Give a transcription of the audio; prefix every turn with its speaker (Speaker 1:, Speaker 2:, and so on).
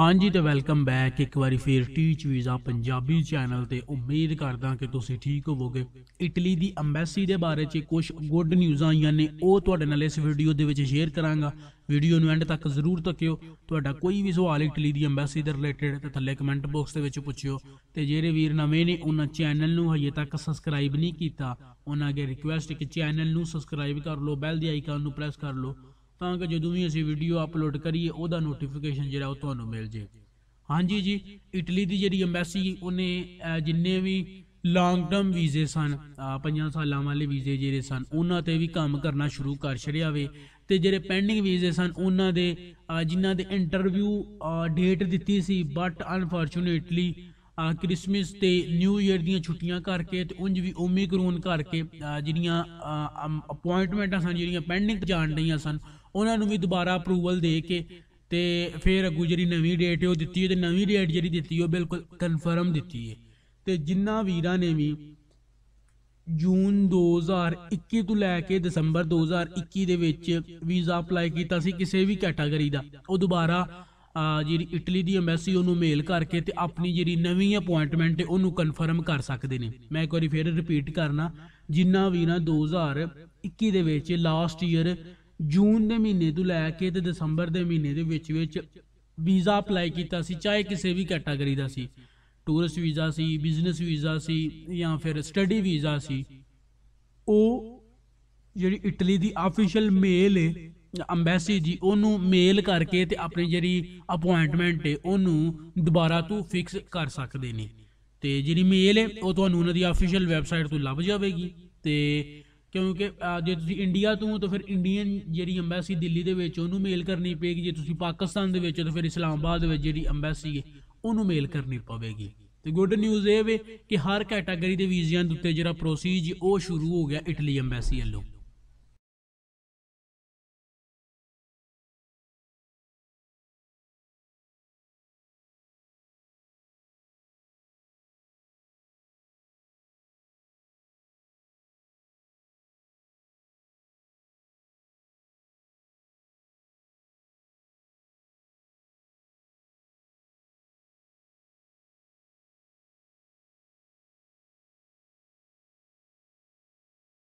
Speaker 1: ਹਾਂਜੀ ਤੇ welcome back ਇੱਕ ਵਾਰੀ ਫੇਰ ਟੀਚ ਵੀਜ਼ਾ ਪੰਜਾਬੀ ਚੈਨਲ ਤੇ ਉਮੀਦ ਕਰਦਾ ਕਿ ਤੁਸੀਂ ਠੀਕ ਹੋਵੋਗੇ ਇਟਲੀ ਦੀ ਐਮਬੈਸੀ ਦੇ ਬਾਰੇ 'ਚ ਕੁਝ ਗੁੱਡ ਨਿਊਜ਼ਾਂ ਆਈਆਂ ਨੇ ਉਹ ਤੁਹਾਡੇ ਨਾਲ ਇਸ ਵੀਡੀਓ ਦੇ ਵਿੱਚ ਸ਼ੇਅਰ ਕਰਾਂਗਾ ਵੀਡੀਓ ਨੂੰ ਐਂਡ ਤੱਕ ਜ਼ਰੂਰ ਤੱਕਿਓ ਤੁਹਾਡਾ ਕੋਈ ਵੀ ਸਵਾਲ ਇਟਲੀ ਦੀ ਐਮਬੈਸੀ ਦੇ ਰਿਲੇਟਡ ਤੇ ਥੱਲੇ ਕਮੈਂਟ ਬਾਕਸ ਦੇ ਵਿੱਚ ਪੁੱਛਿਓ ਤੇ ਜਿਹੜੇ ਵੀਰ ਨਵੇਂ ਨੇ ਉਹਨਾਂ ਚੈਨਲ ਨੂੰ ਹਜੇ ਤੱਕ ਸਬਸਕ੍ਰਾਈਬ ਨਹੀਂ ਕੀਤਾ ਉਹਨਾਂ ਅਗੇ ਰਿਕੁਐਸਟ ਕਿ ਚੈਨਲ ਨੂੰ ਸਬਸਕ੍ਰਾਈਬ ਕਰ ਲਓ ਬੈਲ ਦੀ ਆਈਕਨ ਨੂੰ ਪ੍ਰੈਸ ਕਰ ਲਓ ਤਾਂ ਕਿ ਜਦੋਂ ਵੀ ਅਸੀਂ ਵੀਡੀਓ ਅਪਲੋਡ ਕਰੀਏ ਉਹਦਾ ਨੋਟੀਫਿਕੇਸ਼ਨ ਜਿਹੜਾ ਉਹ ਤੁਹਾਨੂੰ ਮਿਲ ਜੇ ਹਾਂਜੀ ਜੀ ਇਟਲੀ ਦੀ ਜਿਹੜੀ ਐਮਬੈਸੀ ਉਹਨੇ ਜਿੰਨੇ ਵੀ ਲੌਂਗ ਟਰਮ ਵੀਜ਼ੇ ਸਨ 5 ਸਾਲਾਂ ਵਾਲੇ ਵੀਜ਼ੇ ਜਿਹੜੇ ਸਨ ਉਹਨਾਂ ਤੇ ਵੀ ਕੰਮ ਕਰਨਾ ਸ਼ੁਰੂ ਕਰ ਛੜਿਆ ਵੇ ਤੇ ਜਿਹੜੇ ਪੈਂਡਿੰਗ ਵੀਜ਼ੇ ਸਨ ਉਹਨਾਂ ਦੇ ਜਿਨ੍ਹਾਂ ਦੇ ਇੰਟਰਵਿਊ ਡੇਟ ਦਿੱਤੀ ਸੀ ਬਟ ਅਨਫੋਰਚੂਨੇਟਲੀ ਕ੍ਰਿਸਮਸ ਤੇ ਨਿਊ ਇਅਰ ਦੀਆਂ ਛੁੱਟੀਆਂ ਕਰਕੇ ਤੇ ਉਂਝ ਵੀ ਓਮੀਕਰੋਨ ਕਰਕੇ ਜਿਹੜੀਆਂ ਅਪਾਇੰਟਮੈਂਟਾਂ ਸਨ ਜਿਹੜੀਆਂ ਪੈਂਡਿੰਗ ਜਾਣ ਰਹੀਆਂ ਸਨ ਉਹਨਾਂ ਨੂੰ ਵੀ ਦੁਬਾਰਾ ਅਪਰੂਵਲ ਦੇ ਕੇ ਤੇ ਫਿਰ ਅਗੂ ਜਿਹੜੀ ਨਵੀਂ ਡੇਟ ਉਹ ਦਿੱਤੀ ਹੈ ਤੇ ਨਵੀਂ ਡੇਟ ਜਿਹੜੀ ਦਿੱਤੀ ਉਹ ਬਿਲਕੁਲ ਕਨਫਰਮ ਦਿੱਤੀ ਹੈ ਤੇ ਜਿੰਨਾ ਵੀਰਾਂ ਨੇ ਵੀ ਜੂਨ 2021 ਤੋਂ ਲੈ ਕੇ ਦਸੰਬਰ 2021 ਦੇ ਵਿੱਚ ਵੀਜ਼ਾ ਅਪਲਾਈ ਕੀਤਾ ਸੀ ਕਿਸੇ ਵੀ ਕੈਟਾਗਰੀ ਦਾ ਉਹ ਦੁਬਾਰਾ ਜਿਹੜੀ ਇਟਲੀ ਦੀ ਐਮਬੈਸੀ ਉਹਨੂੰ ਮੇਲ ਕਰਕੇ ਤੇ ਆਪਣੀ ਜਿਹੜੀ ਨਵੀਂ ਅਪਾਇੰਟਮੈਂਟ ਹੈ ਉਹਨੂੰ ਕਨਫਰਮ ਕਰ ਸਕਦੇ ਨੇ ਮੈਂ ਇੱਕ ਵਾਰੀ ਫੇਰ ਰਿਪੀਟ ਕਰਨਾ ਜਿੰਨਾ ਵੀਰਾਂ 2021 ਦੇ ਵਿੱਚ ਲਾਸਟ ਈਅਰ ਜੂਨ ਦੇ ਮਹੀਨੇ ਤੋਂ ਲੈ ਕੇ ਤੇ ਦਸੰਬਰ ਦੇ ਮਹੀਨੇ ਦੇ ਵਿੱਚ ਵਿੱਚ ਵੀਜ਼ਾ ਅਪਲਾਈ ਕੀਤਾ ਸੀ ਚਾਹੇ ਕਿਸੇ ਵੀ ਕੈਟਾਗਰੀ ਦਾ ਸੀ ਟੂਰਿਸਟ ਵੀਜ਼ਾ ਸੀ ਬਿਜ਼ਨਸ ਵੀਜ਼ਾ ਸੀ ਜਾਂ ਫਿਰ ਸਟੱਡੀ ਵੀਜ਼ਾ ਸੀ ਉਹ ਜਿਹੜੀ ਇਟਲੀ ਦੀ ਆਫੀਸ਼ੀਅਲ ਮੇਲ ਹੈ ਅੰਬੈਸੀ ਜੀ ਉਹਨੂੰ ਮੇਲ ਕਰਕੇ ਤੇ ਆਪਣੀ ਜਿਹੜੀ ਅਪਾਇੰਟਮੈਂਟ ਹੈ ਉਹਨੂੰ ਦੁਬਾਰਾ ਤੋਂ ਫਿਕਸ ਕਰ ਸਕਦੇ ਨੇ ਤੇ ਜਿਹੜੀ ਮੇਲ ਹੈ ਉਹ ਤੁਹਾਨੂੰ ਉਹਨਾਂ ਦੀ ਆਫੀਸ਼ੀਅਲ ਵੈਬਸਾਈਟ ਤੋਂ ਲੱਭ ਜਾਵੇਗੀ ਤੇ ਕਿਉਂਕਿ ਜੇ ਤੁਸੀਂ ਇੰਡੀਆ ਤੋਂ ਤਾਂ ਫਿਰ ਇੰਡੀਅਨ ਜਿਹੜੀ ਐਮਬੈਸੀ ਦਿੱਲੀ ਦੇ ਵਿੱਚ ਉਹਨੂੰ ਮੇਲ ਕਰਨੀ ਪਏਗੀ ਜੇ ਤੁਸੀਂ ਪਾਕਿਸਤਾਨ ਦੇ ਵਿੱਚ ਤਾਂ ਫਿਰ ਇਸਲਾਮਾਬਾਦ ਦੇ ਵਿੱਚ ਜਿਹੜੀ ਐਮਬੈਸੀ ਹੈ ਉਹਨੂੰ ਮੇਲ ਕਰਨੀ ਪਵੇਗੀ ਤੇ ਗੁੱਡ ਨਿਊਜ਼ ਇਹ ਵੇ ਕਿ ਹਰ ਕੈਟਾਗਰੀ ਦੇ ਵੀਜ਼ਿਆਂ ਦੇ ਉੱਤੇ ਜਿਹੜਾ ਪ੍ਰੋਸੀਜ ਉਹ ਸ਼ੁਰੂ ਹੋ ਗਿਆ ਇਟਲੀ ਐਮਬੈਸੀ ਵੱਲੋਂ